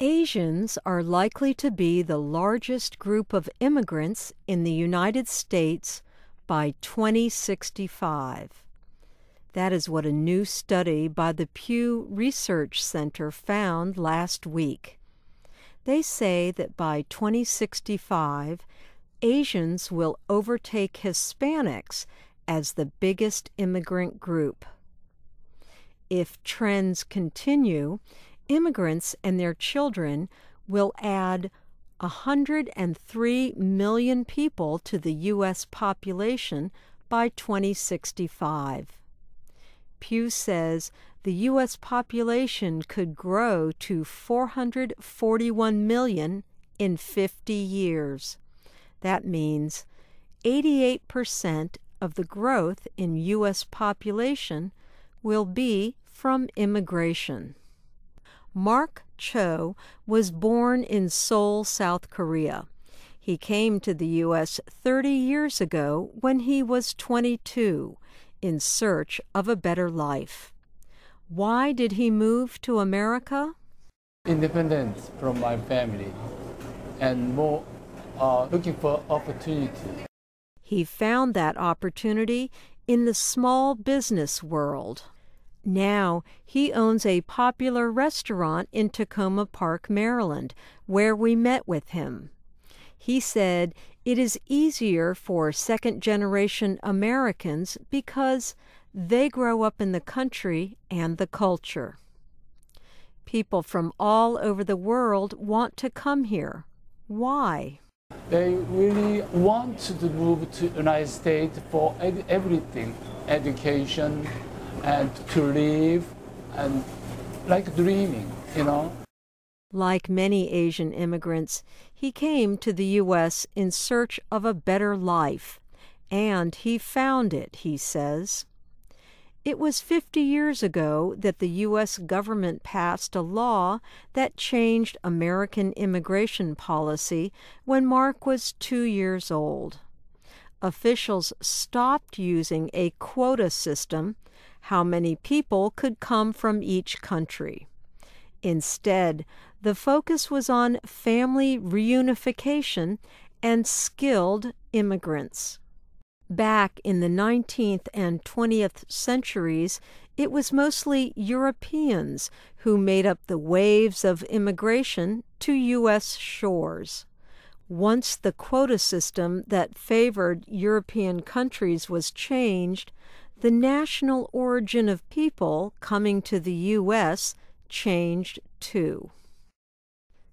Asians are likely to be the largest group of immigrants in the United States by 2065. That is what a new study by the Pew Research Center found last week. They say that by 2065, Asians will overtake Hispanics as the biggest immigrant group. If trends continue, immigrants and their children will add 103 million people to the U.S. population by 2065. Pew says the U.S. population could grow to 441 million in 50 years. That means 88% of the growth in U.S. population will be from immigration. Mark Cho was born in Seoul, South Korea. He came to the U.S. 30 years ago when he was 22 in search of a better life. Why did he move to America? Independence from my family and more uh, looking for opportunity. He found that opportunity in the small business world. Now he owns a popular restaurant in Tacoma Park, Maryland, where we met with him. He said it is easier for second generation Americans because they grow up in the country and the culture. People from all over the world want to come here. Why? They really want to move to United States for everything, education, and to live and like dreaming, you know. Like many Asian immigrants, he came to the U.S. in search of a better life, and he found it, he says. It was 50 years ago that the U.S. government passed a law that changed American immigration policy when Mark was two years old officials stopped using a quota system how many people could come from each country. Instead, the focus was on family reunification and skilled immigrants. Back in the 19th and 20th centuries, it was mostly Europeans who made up the waves of immigration to U.S. shores. Once the quota system that favored European countries was changed, the national origin of people coming to the U.S. changed too.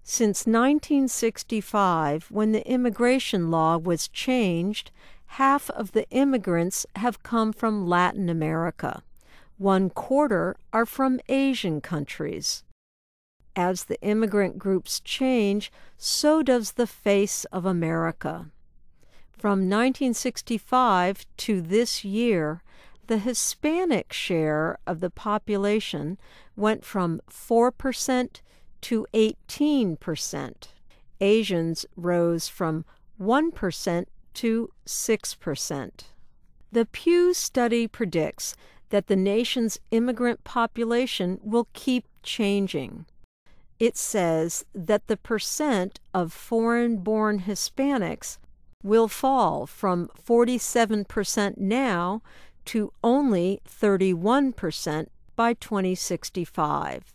Since 1965, when the immigration law was changed, half of the immigrants have come from Latin America. One quarter are from Asian countries. As the immigrant groups change, so does the face of America. From 1965 to this year, the Hispanic share of the population went from 4% to 18%. Asians rose from 1% to 6%. The Pew study predicts that the nation's immigrant population will keep changing. It says that the percent of foreign born Hispanics will fall from 47% now to only 31% by 2065.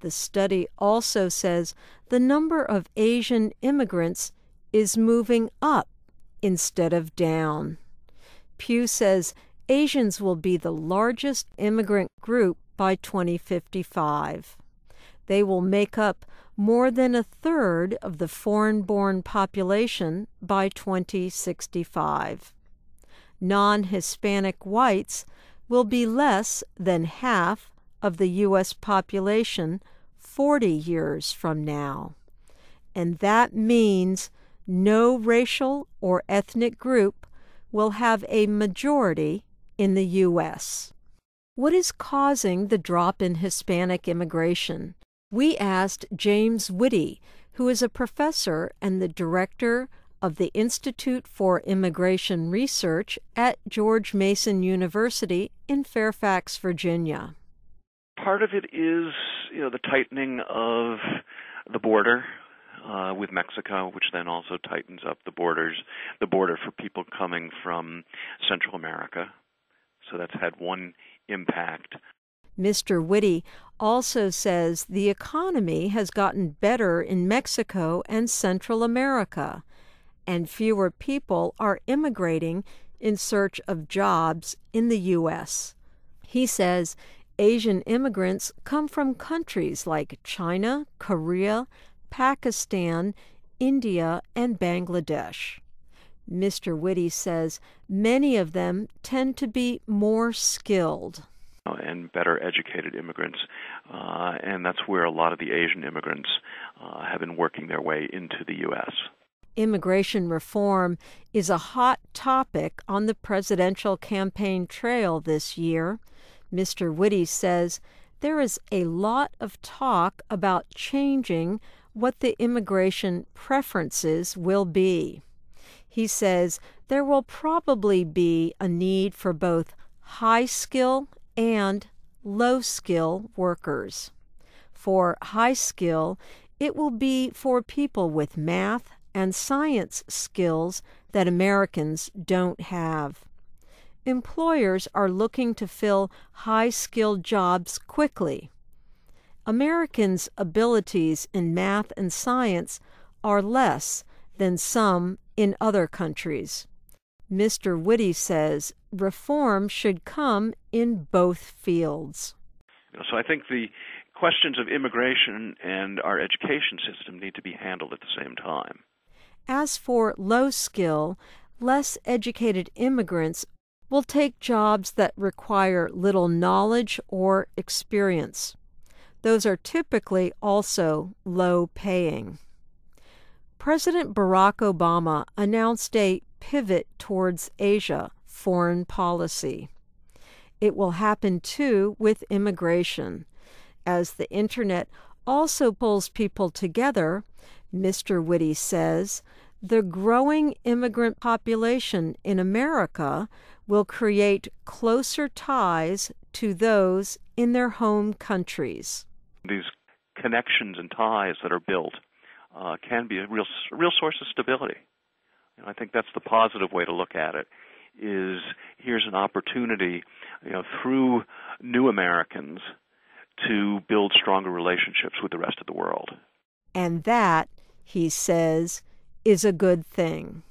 The study also says the number of Asian immigrants is moving up instead of down. Pew says Asians will be the largest immigrant group by 2055. They will make up more than a third of the foreign born population by 2065 non Hispanic whites will be less than half of the U.S. population 40 years from now. And that means no racial or ethnic group will have a majority in the U.S. What is causing the drop in Hispanic immigration? We asked James Whitty, who is a professor and the director of the Institute for Immigration Research at George Mason University in Fairfax, Virginia. Part of it is, you know, the tightening of the border uh, with Mexico, which then also tightens up the borders, the border for people coming from Central America. So that's had one impact. Mr. Whitty also says the economy has gotten better in Mexico and Central America, and fewer people are immigrating in search of jobs in the U.S. He says Asian immigrants come from countries like China, Korea, Pakistan, India, and Bangladesh. Mr. Whitty says many of them tend to be more skilled. Uh, and better educated immigrants. Uh, and that's where a lot of the Asian immigrants uh, have been working their way into the U.S immigration reform is a hot topic on the presidential campaign trail this year. Mr. Whitty says there is a lot of talk about changing what the immigration preferences will be. He says there will probably be a need for both high skill and low skill workers. For high skill, it will be for people with math and science skills that Americans don't have. Employers are looking to fill high skilled jobs quickly. Americans' abilities in math and science are less than some in other countries. Mr. Whitty says reform should come in both fields. So I think the questions of immigration and our education system need to be handled at the same time. As for low skill, less educated immigrants will take jobs that require little knowledge or experience. Those are typically also low paying. President Barack Obama announced a pivot towards Asia foreign policy. It will happen too with immigration, as the internet also pulls people together Mr. Whitty says the growing immigrant population in America will create closer ties to those in their home countries. These connections and ties that are built uh, can be a real, real source of stability. And I think that's the positive way to look at it. Is here's an opportunity, you know, through new Americans to build stronger relationships with the rest of the world. And that he says, is a good thing.